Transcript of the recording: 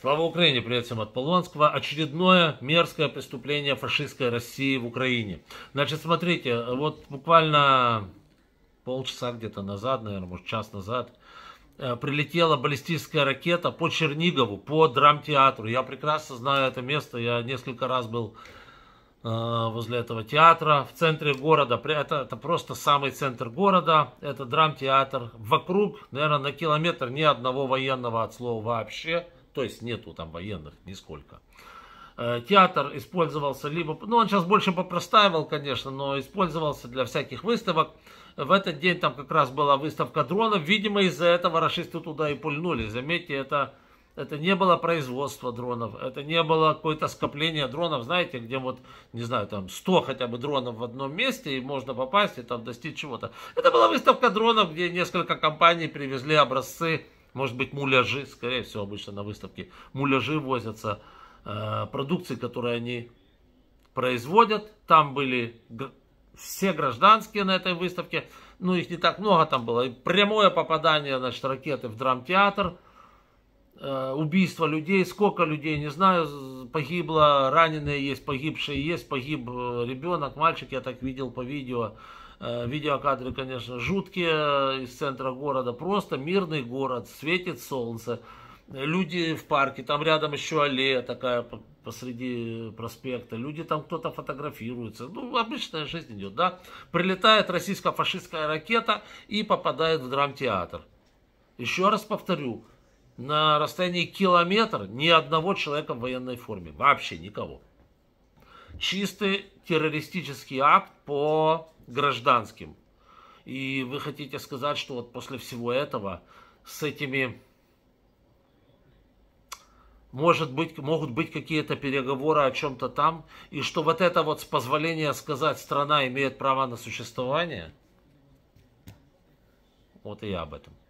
Слава Украине! Привет всем от Полонского. Очередное мерзкое преступление фашистской России в Украине. Значит, смотрите, вот буквально полчаса где-то назад, наверное, может час назад, э, прилетела баллистическая ракета по Чернигову, по драмтеатру. Я прекрасно знаю это место, я несколько раз был э, возле этого театра, в центре города. Это, это просто самый центр города, это драмтеатр. Вокруг, наверное, на километр ни одного военного от слова вообще то есть нету там военных нисколько. Э, театр использовался либо, ну он сейчас больше попростаивал, конечно, но использовался для всяких выставок. В этот день там как раз была выставка дронов, видимо из-за этого расисты туда и пульнули. Заметьте, это, это не было производство дронов, это не было какое-то скопление дронов, знаете, где вот, не знаю, там 100 хотя бы дронов в одном месте, и можно попасть и там достичь чего-то. Это была выставка дронов, где несколько компаний привезли образцы может быть, муляжи, скорее всего, обычно на выставке. Муляжи возятся, э, продукции, которые они производят. Там были все гражданские на этой выставке. Ну, их не так много там было. И прямое попадание, значит, ракеты в драмтеатр. Э, убийства людей, сколько людей, не знаю, погибло, раненые есть, погибшие есть, погиб э, ребенок, мальчик, я так видел по видео. Э, видеокадры, конечно, жуткие из центра города, просто мирный город, светит солнце, люди в парке, там рядом еще аллея такая посреди проспекта, люди там кто-то фотографируется, ну, обычная жизнь идет, да. Прилетает российско-фашистская ракета и попадает в драмтеатр. Еще раз повторю, на расстоянии километр ни одного человека в военной форме. Вообще никого. Чистый террористический акт по гражданским. И вы хотите сказать, что вот после всего этого с этими может быть, могут быть какие-то переговоры о чем-то там, и что вот это вот с позволения сказать, страна имеет права на существование, вот и я об этом.